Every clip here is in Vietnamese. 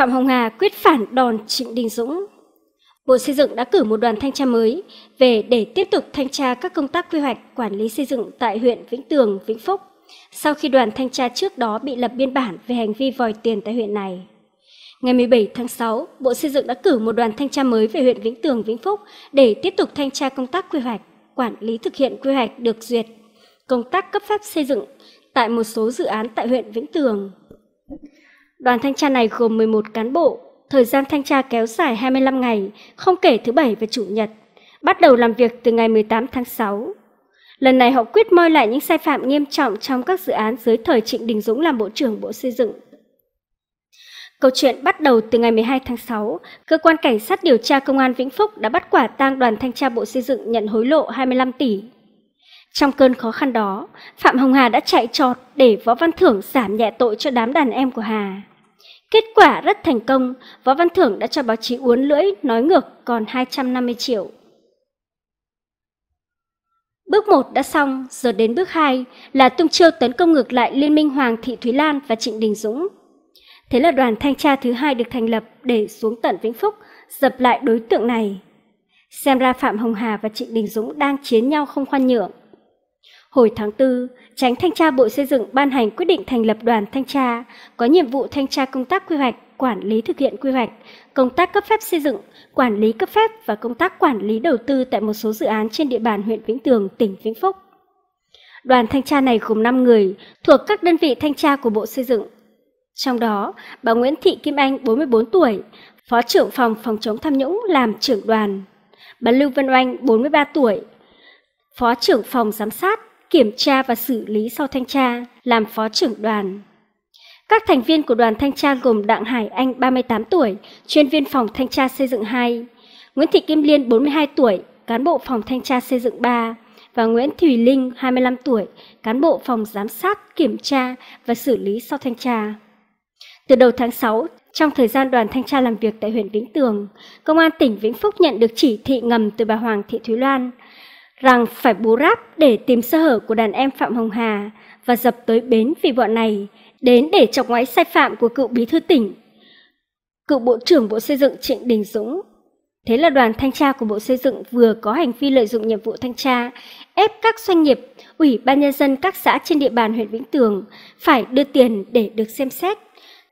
Phạm Hồng Hà quyết phản đòn Trịnh Đình Dũng. Bộ Xây dựng đã cử một đoàn thanh tra mới về để tiếp tục thanh tra các công tác quy hoạch quản lý xây dựng tại huyện Vĩnh Tường, Vĩnh Phúc, sau khi đoàn thanh tra trước đó bị lập biên bản về hành vi vòi tiền tại huyện này. Ngày 17 tháng 6, Bộ Xây dựng đã cử một đoàn thanh tra mới về huyện Vĩnh Tường, Vĩnh Phúc để tiếp tục thanh tra công tác quy hoạch, quản lý thực hiện quy hoạch được duyệt, công tác cấp phép xây dựng tại một số dự án tại huyện Vĩnh Tường. Đoàn thanh tra này gồm 11 cán bộ, thời gian thanh tra kéo dài 25 ngày, không kể thứ Bảy và Chủ nhật, bắt đầu làm việc từ ngày 18 tháng 6. Lần này họ quyết moi lại những sai phạm nghiêm trọng trong các dự án dưới thời Trịnh Đình Dũng làm Bộ trưởng Bộ Xây dựng. Câu chuyện bắt đầu từ ngày 12 tháng 6, cơ quan cảnh sát điều tra công an Vĩnh Phúc đã bắt quả tang đoàn thanh tra Bộ Xây dựng nhận hối lộ 25 tỷ. Trong cơn khó khăn đó, Phạm Hồng Hà đã chạy trọt để Võ Văn Thưởng giảm nhẹ tội cho đám đàn em của Hà. Kết quả rất thành công, Võ Văn Thưởng đã cho báo chí uốn lưỡi nói ngược còn 250 triệu. Bước 1 đã xong, giờ đến bước 2 là tung chiêu tấn công ngược lại Liên minh Hoàng Thị Thúy Lan và Trịnh Đình Dũng. Thế là đoàn thanh tra thứ hai được thành lập để xuống tận Vĩnh Phúc, dập lại đối tượng này. Xem ra Phạm Hồng Hà và Trịnh Đình Dũng đang chiến nhau không khoan nhượng. Hồi tháng 4, Tránh Thanh tra Bộ Xây dựng ban hành quyết định thành lập đoàn thanh tra, có nhiệm vụ thanh tra công tác quy hoạch, quản lý thực hiện quy hoạch, công tác cấp phép xây dựng, quản lý cấp phép và công tác quản lý đầu tư tại một số dự án trên địa bàn huyện Vĩnh Tường, tỉnh Vĩnh Phúc. Đoàn thanh tra này gồm 5 người, thuộc các đơn vị thanh tra của Bộ Xây dựng. Trong đó, bà Nguyễn Thị Kim Anh, 44 tuổi, Phó trưởng phòng phòng chống tham nhũng làm trưởng đoàn. Bà Lưu Văn Oanh, 43 tuổi, Phó trưởng phòng giám sát kiểm tra và xử lý sau thanh tra, làm phó trưởng đoàn. Các thành viên của đoàn thanh tra gồm Đặng Hải Anh 38 tuổi, chuyên viên phòng thanh tra xây dựng 2, Nguyễn Thị Kim Liên 42 tuổi, cán bộ phòng thanh tra xây dựng 3 và Nguyễn Thùy Linh 25 tuổi, cán bộ phòng giám sát, kiểm tra và xử lý sau thanh tra. Từ đầu tháng 6, trong thời gian đoàn thanh tra làm việc tại huyện Vĩnh Tường, Công an tỉnh Vĩnh Phúc nhận được chỉ thị ngầm từ bà Hoàng Thị Thúy Loan rằng phải bú ráp để tìm sơ hở của đàn em Phạm Hồng Hà và dập tới bến vì bọn này đến để chọc ngoáy sai phạm của cựu bí thư tỉnh, cựu Bộ trưởng Bộ Xây dựng Trịnh Đình Dũng. Thế là đoàn thanh tra của Bộ Xây dựng vừa có hành vi lợi dụng nhiệm vụ thanh tra, ép các doanh nghiệp, ủy ban nhân dân các xã trên địa bàn huyện Vĩnh Tường phải đưa tiền để được xem xét,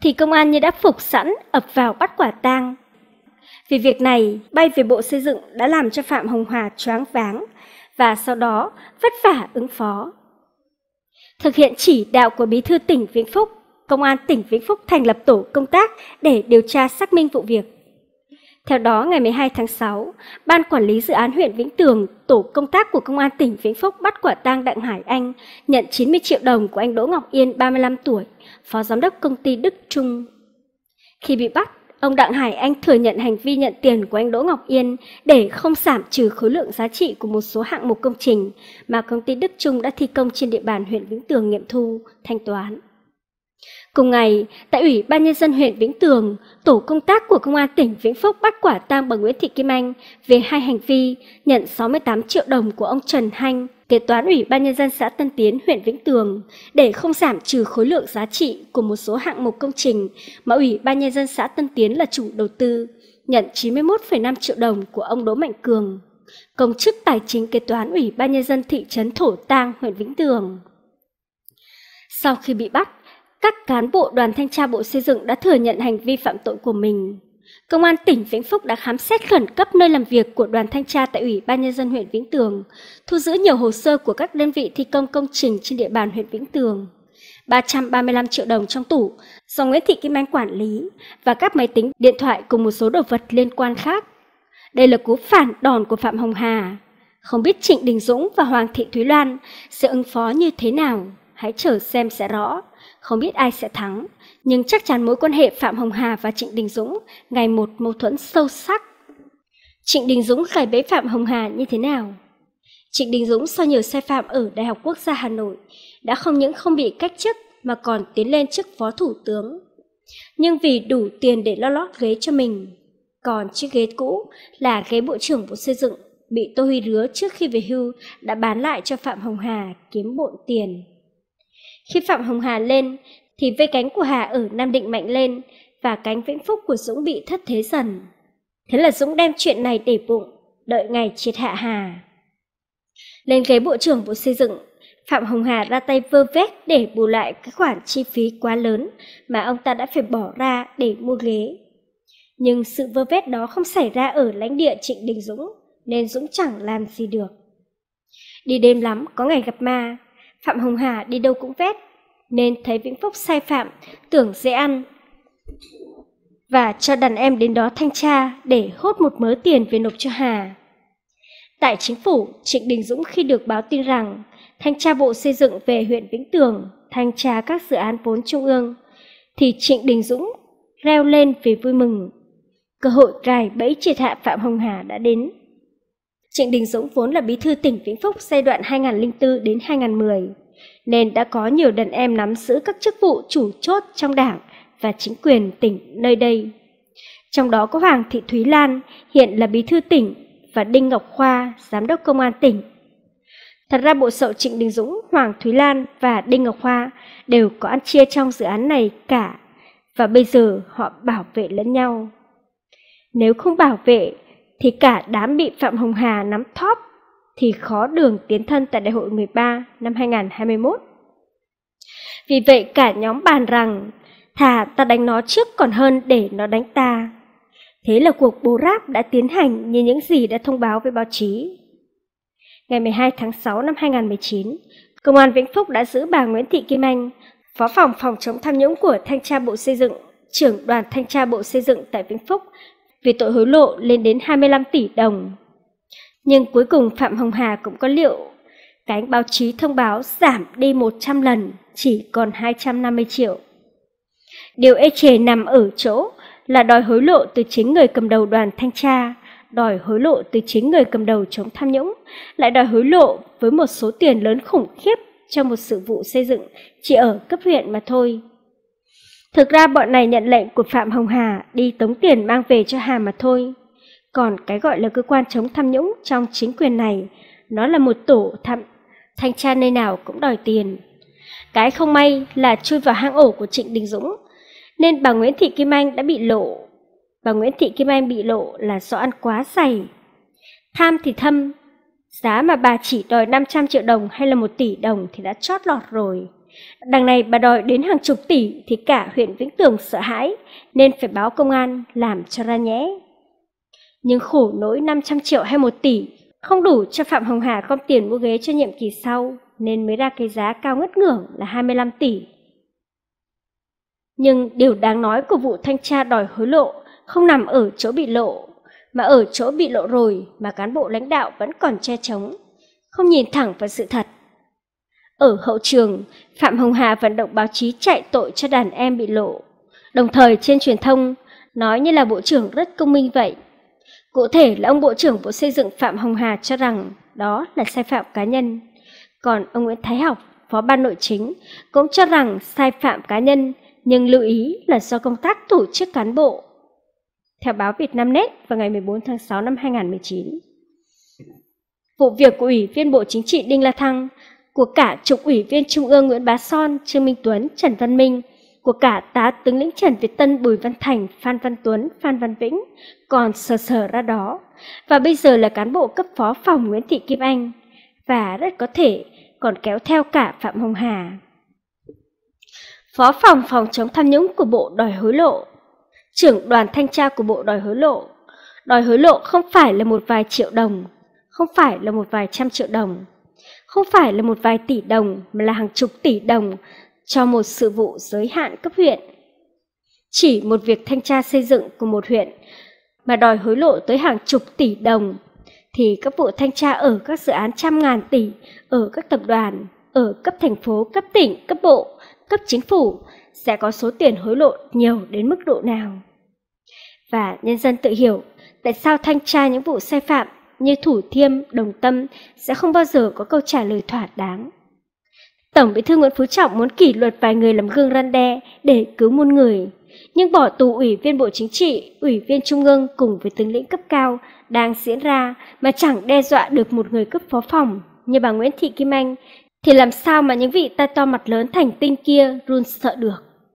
thì công an như đã phục sẵn ập vào bắt quả tang. Vì việc này, bay về Bộ Xây dựng đã làm cho Phạm Hồng Hòa choáng váng, và sau đó vất vả ứng phó. Thực hiện chỉ đạo của Bí thư tỉnh Vĩnh Phúc, Công an tỉnh Vĩnh Phúc thành lập tổ công tác để điều tra xác minh vụ việc. Theo đó, ngày 12 tháng 6, Ban Quản lý Dự án huyện Vĩnh Tường, tổ công tác của Công an tỉnh Vĩnh Phúc bắt quả tang Đặng Hải Anh, nhận 90 triệu đồng của anh Đỗ Ngọc Yên, 35 tuổi, Phó Giám đốc Công ty Đức Trung. Khi bị bắt, Ông Đặng Hải Anh thừa nhận hành vi nhận tiền của anh Đỗ Ngọc Yên để không giảm trừ khối lượng giá trị của một số hạng mục công trình mà công ty Đức Trung đã thi công trên địa bàn huyện Vĩnh Tường nghiệm thu, thanh toán. Cùng ngày, tại Ủy ban Nhân dân huyện Vĩnh Tường, tổ công tác của Công an tỉnh Vĩnh Phúc bắt quả tang bà Nguyễn Thị Kim Anh về hai hành vi nhận 68 triệu đồng của ông Trần Hanh, kế toán Ủy ban Nhân dân xã Tân Tiến, huyện Vĩnh Tường, để không giảm trừ khối lượng giá trị của một số hạng mục công trình mà Ủy ban Nhân dân xã Tân Tiến là chủ đầu tư, nhận 91,5 triệu đồng của ông Đỗ Mạnh Cường, công chức tài chính kế toán Ủy ban Nhân dân thị trấn Thổ Tang, huyện Vĩnh Tường. Sau khi bị bắt, các cán bộ đoàn thanh tra Bộ Xây dựng đã thừa nhận hành vi phạm tội của mình. Công an tỉnh Vĩnh Phúc đã khám xét khẩn cấp nơi làm việc của đoàn thanh tra tại Ủy ban Nhân dân huyện Vĩnh Tường, thu giữ nhiều hồ sơ của các đơn vị thi công công trình trên địa bàn huyện Vĩnh Tường. 335 triệu đồng trong tủ do Nguyễn Thị Kim Anh quản lý và các máy tính, điện thoại cùng một số đồ vật liên quan khác. Đây là cú phản đòn của Phạm Hồng Hà. Không biết Trịnh Đình Dũng và Hoàng Thị Thúy Loan sẽ ứng phó như thế nào, hãy chờ xem sẽ rõ không biết ai sẽ thắng, nhưng chắc chắn mối quan hệ Phạm Hồng Hà và Trịnh Đình Dũng ngày một mâu thuẫn sâu sắc. Trịnh Đình Dũng khai bế Phạm Hồng Hà như thế nào? Trịnh Đình Dũng sau nhiều sai phạm ở Đại học Quốc gia Hà Nội đã không những không bị cách chức mà còn tiến lên chức phó thủ tướng. Nhưng vì đủ tiền để lo lót ghế cho mình, còn chiếc ghế cũ là ghế Bộ trưởng Bộ Xây dựng bị Tô Huy Rứa trước khi về hưu đã bán lại cho Phạm Hồng Hà kiếm bộn tiền. Khi Phạm Hồng Hà lên, thì vây cánh của Hà ở Nam Định mạnh lên và cánh vĩnh phúc của Dũng bị thất thế dần. Thế là Dũng đem chuyện này để bụng, đợi ngày triệt hạ Hà. Lên ghế Bộ trưởng Bộ Xây dựng, Phạm Hồng Hà ra tay vơ vét để bù lại cái khoản chi phí quá lớn mà ông ta đã phải bỏ ra để mua ghế. Nhưng sự vơ vét đó không xảy ra ở lãnh địa Trịnh Đình Dũng, nên Dũng chẳng làm gì được. Đi đêm lắm, có ngày gặp ma, Phạm Hồng Hà đi đâu cũng vét, nên thấy Vĩnh Phúc sai phạm, tưởng dễ ăn. Và cho đàn em đến đó thanh tra để hốt một mớ tiền về nộp cho Hà. Tại chính phủ, Trịnh Đình Dũng khi được báo tin rằng thanh tra Bộ Xây dựng về huyện Vĩnh Tường thanh tra các dự án vốn trung ương, thì Trịnh Đình Dũng reo lên vì vui mừng. Cơ hội cài bẫy triệt hạ Phạm Hồng Hà đã đến. Trịnh Đình Dũng vốn là bí thư tỉnh Vĩnh Phúc giai đoạn 2004 đến 2010, nên đã có nhiều đàn em nắm giữ các chức vụ chủ chốt trong đảng và chính quyền tỉnh nơi đây. Trong đó có Hoàng Thị Thúy Lan, hiện là bí thư tỉnh, và Đinh Ngọc Khoa, giám đốc công an tỉnh. Thật ra bộ sậu Trịnh Đình Dũng, Hoàng Thúy Lan và Đinh Ngọc Khoa đều có ăn chia trong dự án này cả, và bây giờ họ bảo vệ lẫn nhau. Nếu không bảo vệ thì cả đám bị Phạm Hồng Hà nắm thóp thì khó đường tiến thân tại Đại hội 13 năm 2021. Vì vậy cả nhóm bàn rằng thà ta đánh nó trước còn hơn để nó đánh ta. Thế là cuộc bố ráp đã tiến hành như những gì đã thông báo với báo chí. Ngày 12 tháng 6 năm 2019, Công an Vĩnh Phúc đã giữ bà Nguyễn Thị Kim Anh, Phó phòng phòng chống tham nhũng của Thanh tra Bộ Xây dựng, trưởng đoàn Thanh tra Bộ Xây dựng tại Vĩnh Phúc vì tội hối lộ lên đến 25 tỷ đồng. Nhưng cuối cùng Phạm Hồng Hà cũng có liệu. Cánh báo chí thông báo giảm đi 100 lần, chỉ còn 250 triệu. Điều ê chề nằm ở chỗ là đòi hối lộ từ chính người cầm đầu đoàn thanh tra, đòi hối lộ từ chính người cầm đầu chống tham nhũng, lại đòi hối lộ với một số tiền lớn khủng khiếp cho một sự vụ xây dựng chỉ ở cấp huyện mà thôi. Thực ra bọn này nhận lệnh của Phạm Hồng Hà đi tống tiền mang về cho Hà mà thôi. Còn cái gọi là cơ quan chống tham nhũng trong chính quyền này, nó là một tổ thăm, thanh tra nơi nào cũng đòi tiền. Cái không may là chui vào hang ổ của Trịnh Đình Dũng, nên bà Nguyễn Thị Kim Anh đã bị lộ. Bà Nguyễn Thị Kim Anh bị lộ là do ăn quá dày. Tham thì thâm, giá mà bà chỉ đòi 500 triệu đồng hay là 1 tỷ đồng thì đã chót lọt rồi. Đằng này bà đòi đến hàng chục tỷ thì cả huyện Vĩnh Tường sợ hãi, nên phải báo công an làm cho ra nhé. Nhưng khổ nỗi 500 triệu hay 1 tỷ, không đủ cho Phạm Hồng Hà gom tiền mua ghế cho nhiệm kỳ sau, nên mới ra cái giá cao ngất ngưỡng là 25 tỷ. Nhưng điều đáng nói của vụ thanh tra đòi hối lộ không nằm ở chỗ bị lộ, mà ở chỗ bị lộ rồi mà cán bộ lãnh đạo vẫn còn che chống, không nhìn thẳng vào sự thật ở hậu trường, Phạm Hồng Hà vận động báo chí chạy tội cho đàn em bị lộ. Đồng thời trên truyền thông, nói như là Bộ trưởng rất công minh vậy. Cụ thể là ông Bộ trưởng Bộ Xây dựng Phạm Hồng Hà cho rằng đó là sai phạm cá nhân. Còn ông Nguyễn Thái Học, Phó Ban Nội chính, cũng cho rằng sai phạm cá nhân nhưng lưu ý là do công tác tổ chức cán bộ. Theo báo việt nam net vào ngày 14 tháng 6 năm 2019. Vụ việc của Ủy viên Bộ Chính trị Đinh La Thăng của cả Trục ủy viên Trung ương Nguyễn Bá Son, Trương Minh Tuấn, Trần Văn Minh, của cả tá tướng lĩnh Trần Việt Tân, Bùi Văn Thành, Phan Văn Tuấn, Phan Văn Vĩnh, còn sờ sờ ra đó. Và bây giờ là cán bộ cấp phó phòng Nguyễn Thị Kim Anh, và rất có thể còn kéo theo cả Phạm Hồng Hà. Phó phòng phòng chống tham nhũng của Bộ đòi hối lộ, trưởng đoàn thanh tra của Bộ đòi hối lộ. Đòi hối lộ không phải là một vài triệu đồng, không phải là một vài trăm triệu đồng, không phải là một vài tỷ đồng mà là hàng chục tỷ đồng cho một sự vụ giới hạn cấp huyện. Chỉ một việc thanh tra xây dựng của một huyện mà đòi hối lộ tới hàng chục tỷ đồng thì các vụ thanh tra ở các dự án trăm ngàn tỷ, ở các tập đoàn, ở cấp thành phố, cấp tỉnh, cấp bộ, cấp chính phủ sẽ có số tiền hối lộ nhiều đến mức độ nào. Và nhân dân tự hiểu tại sao thanh tra những vụ sai phạm như Thủ Thiêm, Đồng Tâm sẽ không bao giờ có câu trả lời thỏa đáng. Tổng Bí thư Nguyễn Phú Trọng muốn kỷ luật vài người làm gương răn đe để cứu muôn người, nhưng bỏ tù ủy viên Bộ Chính trị, ủy viên Trung ương cùng với tướng lĩnh cấp cao đang diễn ra mà chẳng đe dọa được một người cấp phó phòng như bà Nguyễn Thị Kim Anh thì làm sao mà những vị tai to mặt lớn thành tinh kia run sợ được.